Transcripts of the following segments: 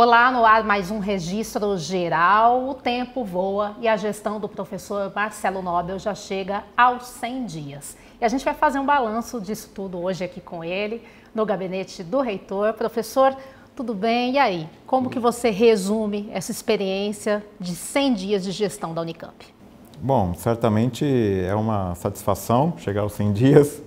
Olá, no ar mais um registro geral. O tempo voa e a gestão do professor Marcelo Nobel já chega aos 100 dias. E a gente vai fazer um balanço disso tudo hoje aqui com ele, no gabinete do reitor. Professor, tudo bem? E aí, como que você resume essa experiência de 100 dias de gestão da Unicamp? Bom, certamente é uma satisfação chegar aos 100 dias.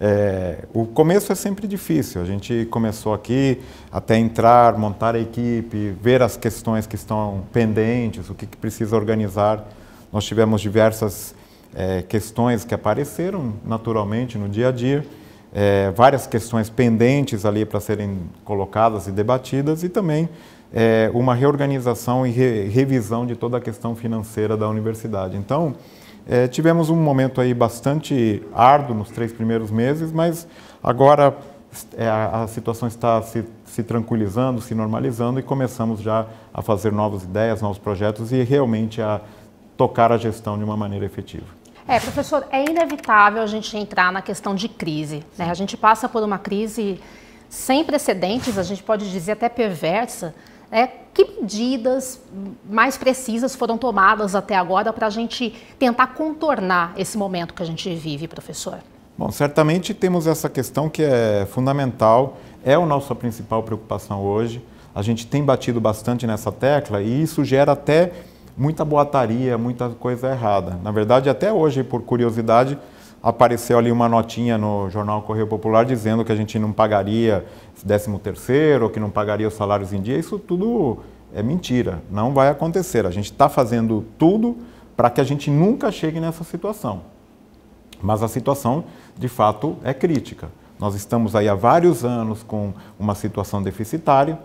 É, o começo é sempre difícil. A gente começou aqui até entrar, montar a equipe, ver as questões que estão pendentes, o que, que precisa organizar. Nós tivemos diversas é, questões que apareceram naturalmente no dia a dia, é, várias questões pendentes ali para serem colocadas e debatidas e também é, uma reorganização e re, revisão de toda a questão financeira da universidade. Então, é, tivemos um momento aí bastante árduo nos três primeiros meses, mas agora é, a, a situação está se, se tranquilizando, se normalizando e começamos já a fazer novas ideias, novos projetos e realmente a tocar a gestão de uma maneira efetiva. É, professor, é inevitável a gente entrar na questão de crise. Né? A gente passa por uma crise sem precedentes, a gente pode dizer até perversa, é Que medidas mais precisas foram tomadas até agora para a gente tentar contornar esse momento que a gente vive, professor? Bom, certamente temos essa questão que é fundamental, é a nossa principal preocupação hoje. A gente tem batido bastante nessa tecla e isso gera até muita boataria, muita coisa errada. Na verdade, até hoje, por curiosidade, apareceu ali uma notinha no jornal Correio Popular dizendo que a gente não pagaria 13 terceiro, que não pagaria os salários em dia. Isso tudo é mentira, não vai acontecer. A gente está fazendo tudo para que a gente nunca chegue nessa situação. Mas a situação, de fato, é crítica. Nós estamos aí há vários anos com uma situação deficitária.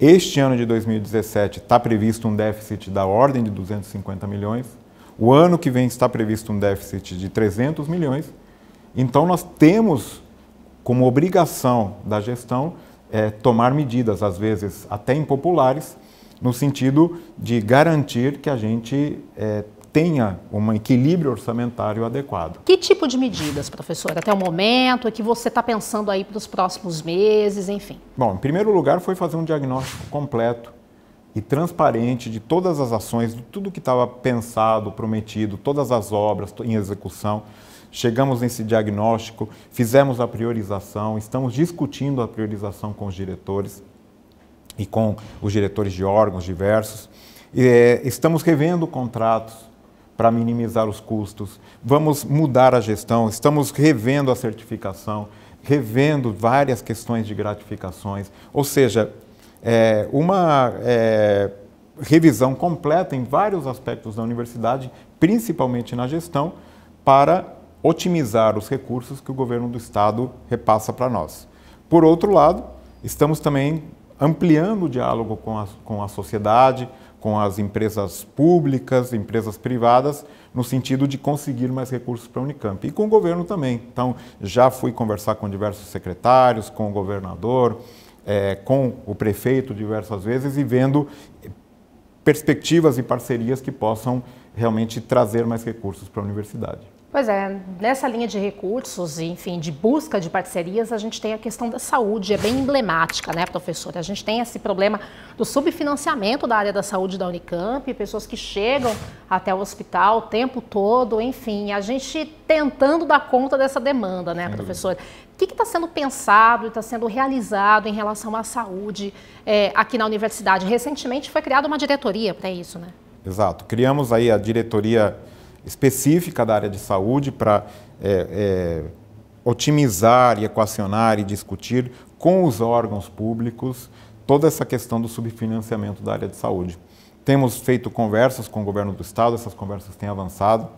Este ano de 2017 está previsto um déficit da ordem de 250 milhões. O ano que vem está previsto um déficit de 300 milhões. Então, nós temos como obrigação da gestão é, tomar medidas, às vezes até impopulares, no sentido de garantir que a gente é, tenha um equilíbrio orçamentário adequado. Que tipo de medidas, professor, até o momento, é que você está pensando aí para os próximos meses, enfim? Bom, em primeiro lugar, foi fazer um diagnóstico completo e transparente de todas as ações, de tudo que estava pensado, prometido, todas as obras em execução. Chegamos nesse diagnóstico, fizemos a priorização, estamos discutindo a priorização com os diretores e com os diretores de órgãos diversos. É, estamos revendo contratos para minimizar os custos, vamos mudar a gestão, estamos revendo a certificação, revendo várias questões de gratificações. Ou seja, é, uma é, revisão completa em vários aspectos da universidade, principalmente na gestão, para otimizar os recursos que o governo do estado repassa para nós. Por outro lado, estamos também ampliando o diálogo com a, com a sociedade, com as empresas públicas, empresas privadas, no sentido de conseguir mais recursos para a Unicamp. E com o governo também. Então, já fui conversar com diversos secretários, com o governador, é, com o prefeito diversas vezes e vendo perspectivas e parcerias que possam realmente trazer mais recursos para a universidade. Pois é, nessa linha de recursos, enfim, de busca de parcerias, a gente tem a questão da saúde, é bem emblemática, né, professora? A gente tem esse problema do subfinanciamento da área da saúde da Unicamp, pessoas que chegam até o hospital o tempo todo, enfim, a gente tentando dar conta dessa demanda, né, professora? O que está sendo pensado e está sendo realizado em relação à saúde é, aqui na universidade? Recentemente foi criada uma diretoria para isso, né? Exato. Criamos aí a diretoria específica da área de saúde para é, é, otimizar e equacionar e discutir com os órgãos públicos toda essa questão do subfinanciamento da área de saúde. Temos feito conversas com o governo do estado, essas conversas têm avançado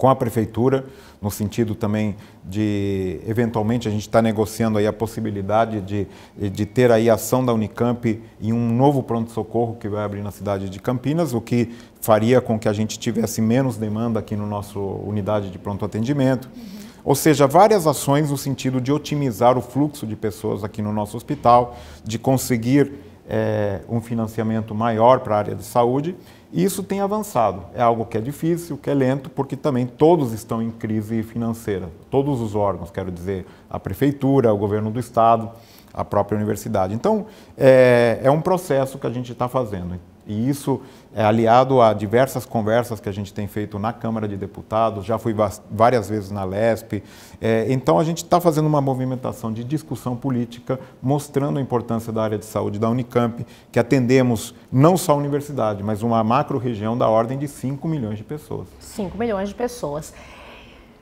com a prefeitura, no sentido também de, eventualmente, a gente está negociando aí a possibilidade de, de ter aí a ação da Unicamp em um novo pronto-socorro que vai abrir na cidade de Campinas, o que faria com que a gente tivesse menos demanda aqui no nosso unidade de pronto-atendimento. Uhum. Ou seja, várias ações no sentido de otimizar o fluxo de pessoas aqui no nosso hospital, de conseguir é, um financiamento maior para a área de saúde isso tem avançado. É algo que é difícil, que é lento, porque também todos estão em crise financeira. Todos os órgãos, quero dizer, a prefeitura, o governo do estado, a própria universidade. Então, é, é um processo que a gente está fazendo. E isso é aliado a diversas conversas que a gente tem feito na Câmara de Deputados, já fui várias vezes na LESP. É, então, a gente está fazendo uma movimentação de discussão política, mostrando a importância da área de saúde da Unicamp, que atendemos não só a universidade, mas uma macro-região da ordem de 5 milhões de pessoas. 5 milhões de pessoas.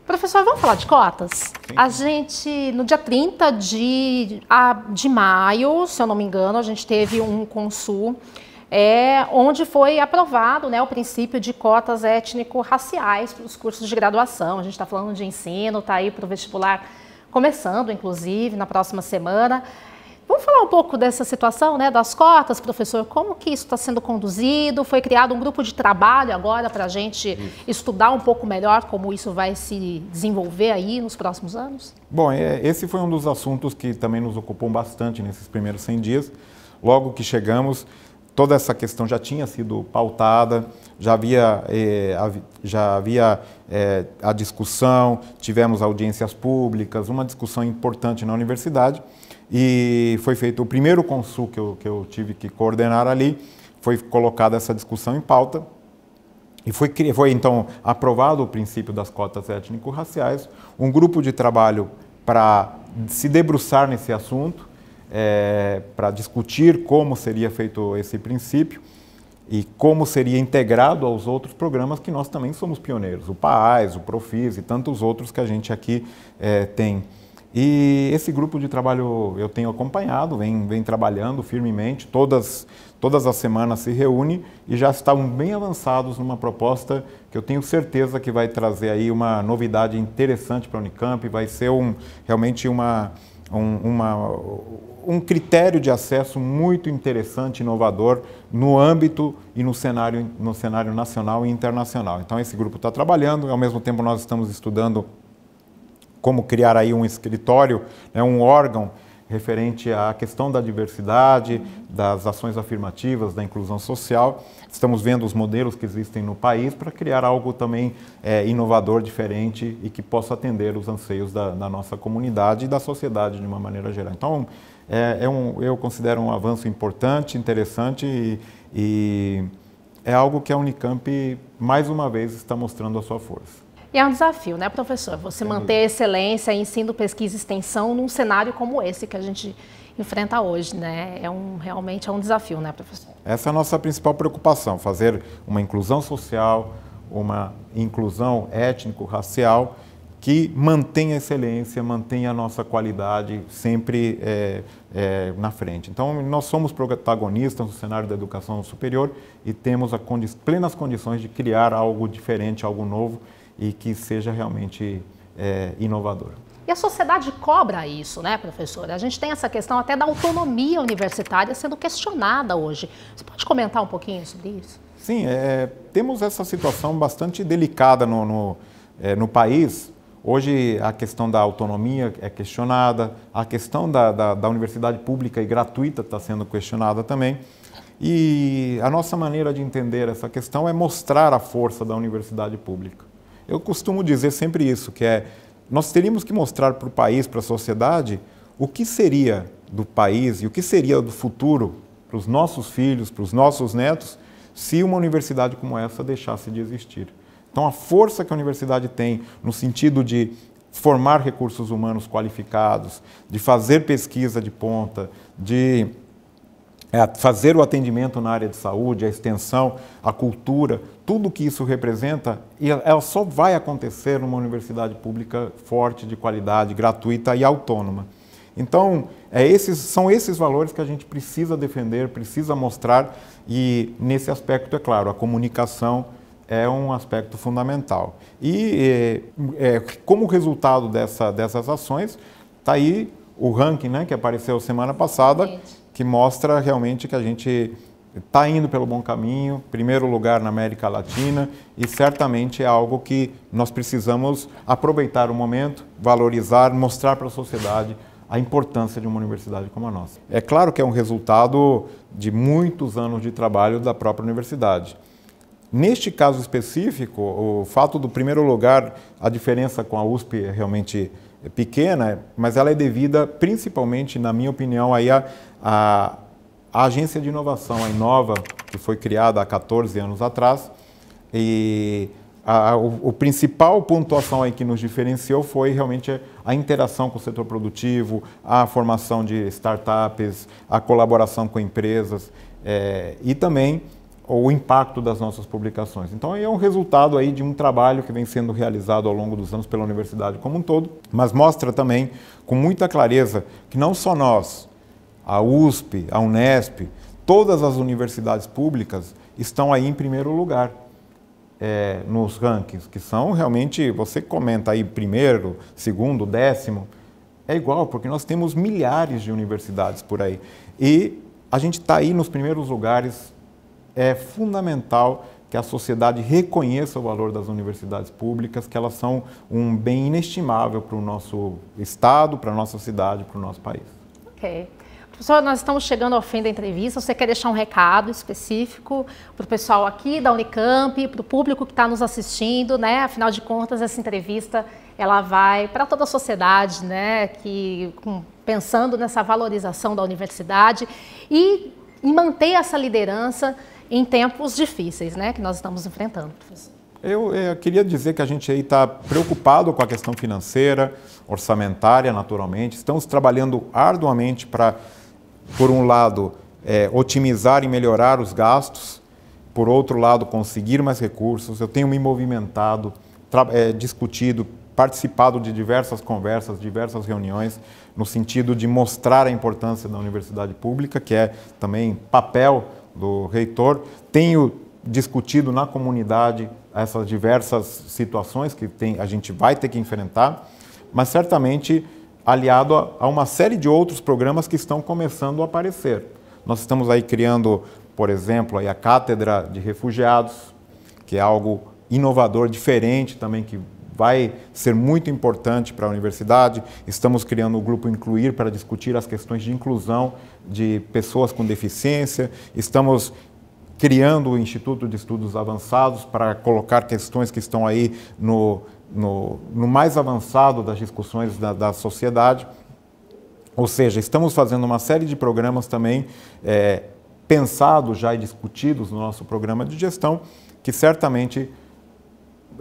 Professor, vamos falar de cotas? Sim. A gente, no dia 30 de, de maio, se eu não me engano, a gente teve um consul é, onde foi aprovado né, o princípio de cotas étnico-raciais para os cursos de graduação. A gente está falando de ensino, está aí para o vestibular começando, inclusive, na próxima semana. Vamos falar um pouco dessa situação, né, das cotas, professor. Como que isso está sendo conduzido? Foi criado um grupo de trabalho agora para a gente isso. estudar um pouco melhor como isso vai se desenvolver aí nos próximos anos? Bom, é, esse foi um dos assuntos que também nos ocupou bastante nesses primeiros 100 dias. Logo que chegamos, toda essa questão já tinha sido pautada, já havia, eh, já havia eh, a discussão, tivemos audiências públicas, uma discussão importante na universidade e foi feito o primeiro consul que eu, que eu tive que coordenar ali, foi colocada essa discussão em pauta e foi, foi então aprovado o princípio das cotas étnico-raciais, um grupo de trabalho para se debruçar nesse assunto, é, para discutir como seria feito esse princípio e como seria integrado aos outros programas que nós também somos pioneiros, o PAES, o Profis e tantos outros que a gente aqui é, tem. E esse grupo de trabalho eu tenho acompanhado, vem, vem trabalhando firmemente, todas, todas as semanas se reúne e já estão bem avançados numa proposta que eu tenho certeza que vai trazer aí uma novidade interessante para a Unicamp, vai ser um, realmente uma, um, uma um critério de acesso muito interessante, inovador, no âmbito e no cenário, no cenário nacional e internacional. Então, esse grupo está trabalhando, ao mesmo tempo nós estamos estudando como criar aí um escritório, né, um órgão referente à questão da diversidade, das ações afirmativas, da inclusão social. Estamos vendo os modelos que existem no país para criar algo também é, inovador, diferente e que possa atender os anseios da, da, nossa comunidade e da sociedade de uma maneira geral. Então, é, é um, eu considero um avanço importante, interessante e, e é algo que a Unicamp, mais uma vez, está mostrando a sua força. E é um desafio, né, professor? Você Sem é manter dúvida. a excelência ensino, pesquisa e extensão num cenário como esse que a gente enfrenta hoje, né? É um, realmente é um desafio, né, professor? Essa é a nossa principal preocupação, fazer uma inclusão social, uma inclusão étnico-racial que mantenha a excelência, mantenha a nossa qualidade sempre é, é, na frente. Então, nós somos protagonistas no cenário da educação superior e temos condi plenas condições de criar algo diferente, algo novo e que seja realmente é, inovador. E a sociedade cobra isso, né, professora? A gente tem essa questão até da autonomia universitária sendo questionada hoje. Você pode comentar um pouquinho sobre isso? Sim, é, é, temos essa situação bastante delicada no, no, é, no, país. Hoje a questão da autonomia é questionada, a questão da, da, da universidade pública e gratuita está sendo questionada também. E a nossa maneira de entender essa questão é mostrar a força da universidade pública. Eu costumo dizer sempre isso, que é nós teríamos que mostrar para o país, para a sociedade, o que seria do país e o que seria do futuro para os nossos filhos, para os nossos netos, se uma universidade como essa deixasse de existir. Então, a força que a universidade tem no sentido de formar recursos humanos qualificados, de fazer pesquisa de ponta, de é fazer o atendimento na área de saúde, a extensão, a cultura, tudo que isso representa, ela só vai acontecer numa universidade pública forte, de qualidade, gratuita e autônoma. Então, é esses, são esses valores que a gente precisa defender, precisa mostrar, e nesse aspecto, é claro, a comunicação é um aspecto fundamental. E é, é, como resultado dessa, dessas ações, está aí o ranking né, que apareceu semana passada, que mostra realmente que a gente está indo pelo bom caminho, primeiro lugar na América Latina, e certamente é algo que nós precisamos aproveitar o momento, valorizar, mostrar para a sociedade a importância de uma universidade como a nossa. É claro que é um resultado de muitos anos de trabalho da própria universidade. Neste caso específico, o fato do primeiro lugar, a diferença com a USP é realmente é pequena, mas ela é devida principalmente, na minha opinião, aí a, a, a agência de inovação, a Inova, que foi criada há 14 anos atrás, e a, o, o, principal pontuação aí que nos diferenciou foi realmente a interação com o setor produtivo, a formação de startups, a colaboração com empresas é, e também ou o impacto das nossas publicações. Então é um resultado aí de um trabalho que vem sendo realizado ao longo dos anos pela universidade como um todo, mas mostra também com muita clareza que não só nós, a USP, a Unesp, todas as universidades públicas estão aí em primeiro lugar é, nos rankings, que são realmente, você comenta aí primeiro, segundo, décimo, é igual, porque nós temos milhares de universidades por aí. E a gente está aí nos primeiros lugares é fundamental que a sociedade reconheça o valor das universidades públicas, que elas são um bem inestimável para o nosso estado, para a nossa cidade, para o nosso país. Ok. Professor, nós estamos chegando ao fim da entrevista. Você quer deixar um recado específico para o pessoal aqui da Unicamp, para o público que está nos assistindo, né? Afinal de contas, essa entrevista ela vai para toda a sociedade, né? Que pensando nessa valorização da universidade e em manter essa liderança em tempos difíceis né, que nós estamos enfrentando, Eu, eu, queria dizer que a gente está preocupado com a questão financeira, orçamentária, naturalmente. Estamos trabalhando arduamente para, por um lado, é, otimizar e melhorar os gastos, por outro lado, conseguir mais recursos. Eu tenho me movimentado, é, discutido, participado de diversas conversas, diversas reuniões, no sentido de mostrar a importância da universidade pública, que é também papel do reitor. Tenho discutido na comunidade essas diversas situações que tem, a gente vai ter que enfrentar, mas certamente aliado a, a uma série de outros programas que estão começando a aparecer. Nós estamos aí criando, por exemplo, aí a Cátedra de Refugiados, que é algo inovador, diferente também, que vai ser muito importante para a universidade. Estamos criando o grupo Incluir para discutir as questões de inclusão de pessoas com deficiência. Estamos criando o Instituto de Estudos Avançados para colocar questões que estão aí no, no, no mais avançado das discussões da, da sociedade. Ou seja, estamos fazendo uma série de programas também é, pensados já e discutidos no nosso programa de gestão, que certamente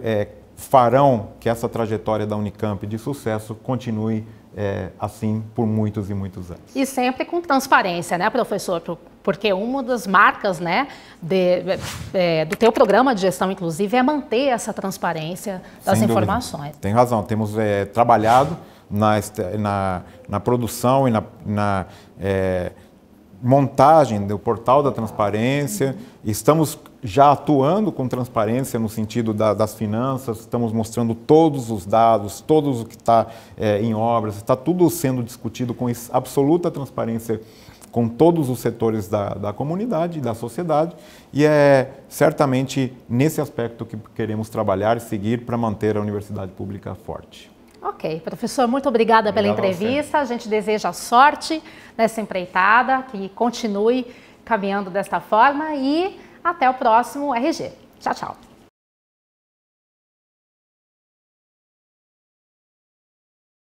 é, farão que essa trajetória da Unicamp de sucesso continue é, assim por muitos e muitos anos. E sempre com transparência, né, professor? Porque uma das marcas né, de, é, do teu programa de gestão, inclusive, é manter essa transparência das Sem informações. Dúvida. Tem razão. Temos é, trabalhado na, na, na, produção e na, na é, montagem do portal da transparência, estamos já atuando com transparência no sentido da, das finanças, estamos mostrando todos os dados, todos o que está é, em obras, está tudo sendo discutido com absoluta transparência com todos os setores da, da comunidade, da sociedade, e é certamente nesse aspecto que queremos trabalhar e seguir para manter a universidade pública forte. Ok, professor, muito obrigada pela entrevista. a gente deseja sorte nessa empreitada, que continue caminhando desta forma e até o próximo RG. Tchau, tchau.